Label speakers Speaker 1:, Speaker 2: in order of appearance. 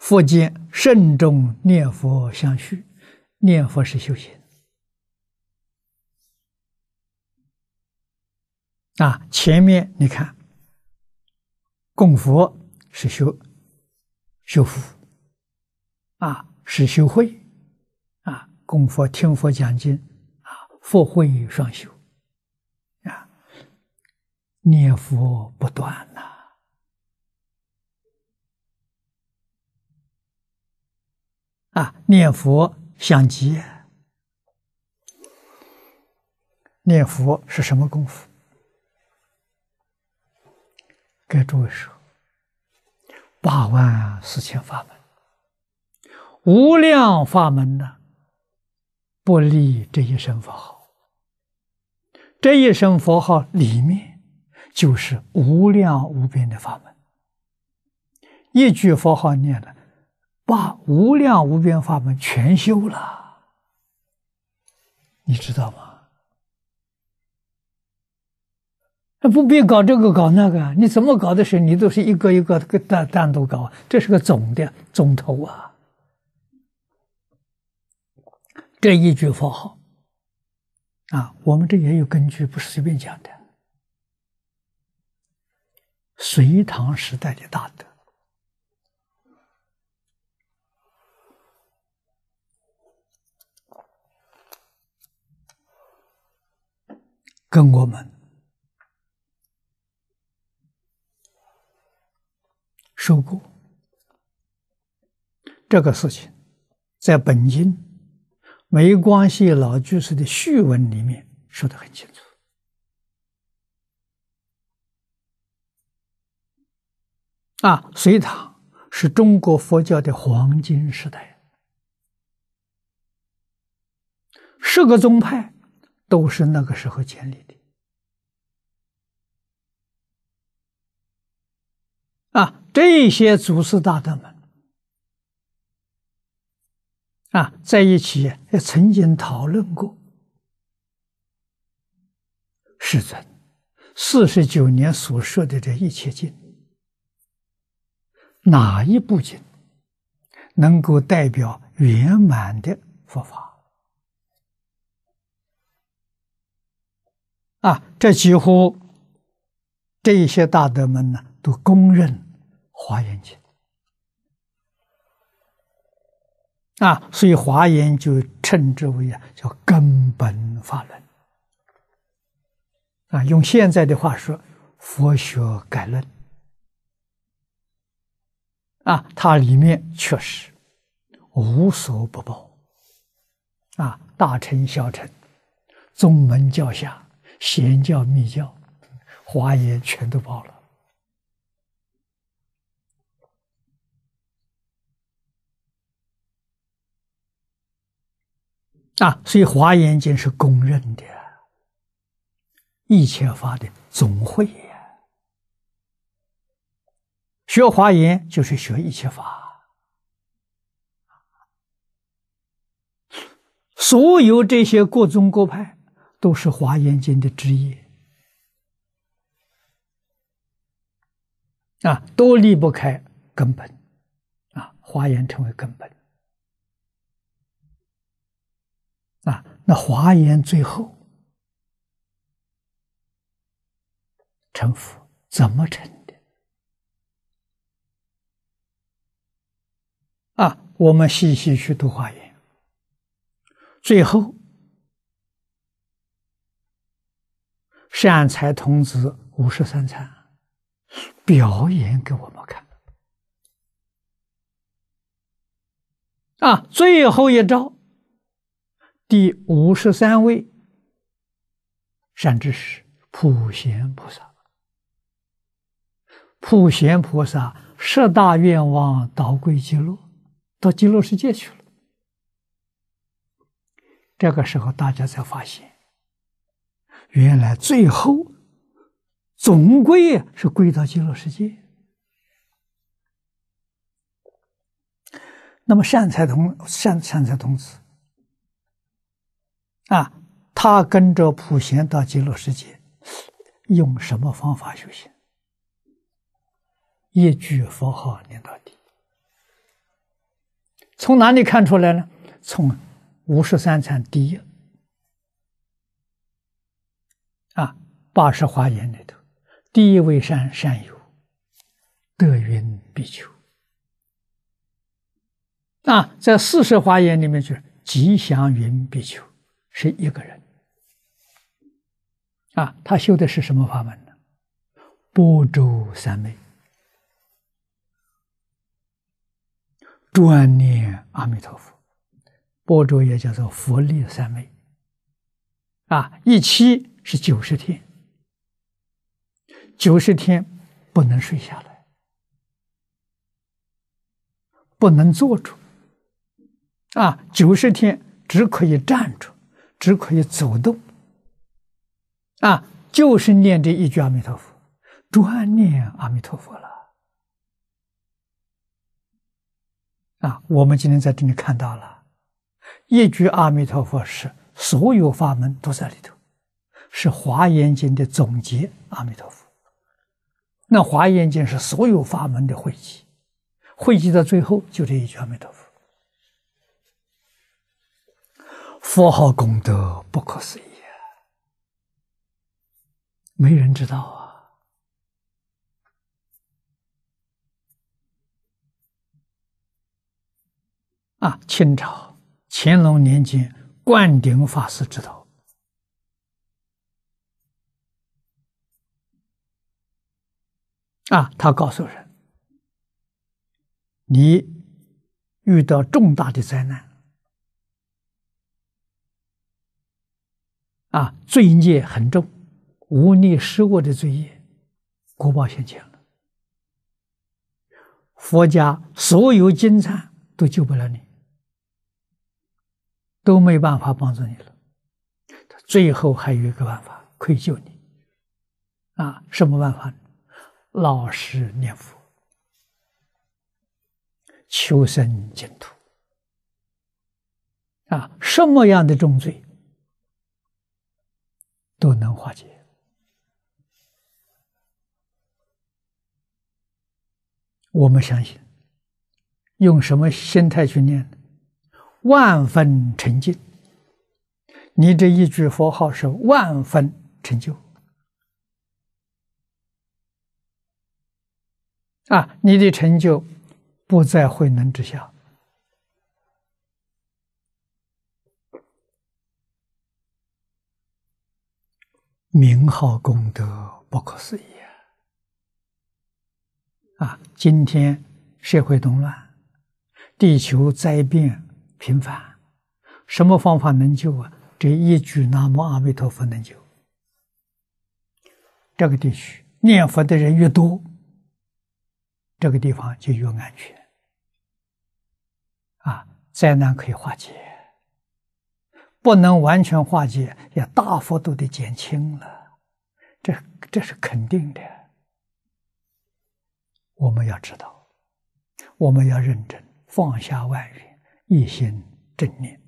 Speaker 1: 佛见慎重念佛相续，念佛是修行。啊，前面你看，供佛是修，修福，啊是修慧，啊供佛听佛讲经，啊佛慧双修，啊念佛不断呐。啊！念佛、想极，念佛是什么功夫？给诸位说，八万四千法门，无量法门呢？不离这一声佛号，这一声佛号里面就是无量无边的法门，一句佛号念了。把无量无边法门全修了，你知道吗？那不必搞这个搞那个，你怎么搞的时候，你都是一个一个单单独搞，这是个总的总头啊。这一句佛号，啊，我们这也有根据，不是随便讲的。隋唐时代的大德。跟我们受过这个事情，在《本经》没关系。老居士的序文里面说的很清楚。啊，隋唐是中国佛教的黄金时代，十个宗派都是那个时候建立的。啊，这些祖师大德们啊，在一起也曾经讨论过：世尊四十九年所设的这一切经，哪一部经能够代表圆满的佛法？啊，这几乎这些大德们呢，都公认。华严经啊，所以华严就称之为啊，叫根本法论啊。用现在的话说，佛学概论啊，它里面确实无所不包啊，大乘小乘、宗门教下、贤教密教、华严全都包了。啊，所以《华严经》是公认的，一切法的总汇呀。学华严就是学一切法，所有这些各宗各派都是《华严经》的职业。啊，都离不开根本，啊，华严成为根本。啊，那华严最后成佛怎么成的？啊，我们细细去读华严，最后善财童子五十三参，表演给我们看。啊，最后一招。第五十三位善知识普贤菩萨，普贤菩萨十大愿望倒归极乐，到极乐世界去了。这个时候，大家才发现，原来最后总归是归到极乐世界。那么善财童善善财童子。啊，他跟着普贤到极乐世界，用什么方法修行？一句佛号念到底。从哪里看出来呢？从五十三禅第一啊，八十华严里头，第一为山善友，德云比丘。那在四十华严里面就是吉祥云比丘。是一个人，啊，他修的是什么法门呢？波州三昧，专念阿弥陀佛。波州也叫做佛力三昧，啊，一期是九十天，九十天不能睡下来，不能坐住，啊，九十天只可以站住。只可以走动，啊，就是念这一句阿弥陀佛，专念阿弥陀佛了。啊，我们今天在这里看到了，一句阿弥陀佛是所有法门都在里头，是华严经的总结。阿弥陀佛，那华严经是所有法门的汇集，汇集到最后就这一句阿弥陀佛。佛号功德不可思议，没人知道啊！啊，清朝乾隆年间，灌顶法师知道啊，他告诉人：你遇到重大的灾难。啊，罪孽很重，无力施过的罪业，过保现前了。佛家所有金忏都救不了你，都没办法帮助你了。最后还有一个办法，愧救你。啊，什么办法呢？老实念佛，求生净土。啊，什么样的重罪？都能化解。我们相信，用什么心态去念，万分成就。你这一句佛号是万分成就，啊，你的成就不在慧能之下。名号功德不可思议啊！啊，今天社会动乱，地球灾变频繁，什么方法能救啊？这一句“南无阿弥陀佛”能救。这个地区念佛的人越多，这个地方就越安全。啊，灾难可以化解。不能完全化解，也大幅度的减轻了，这这是肯定的。我们要知道，我们要认真放下外语，一心正念。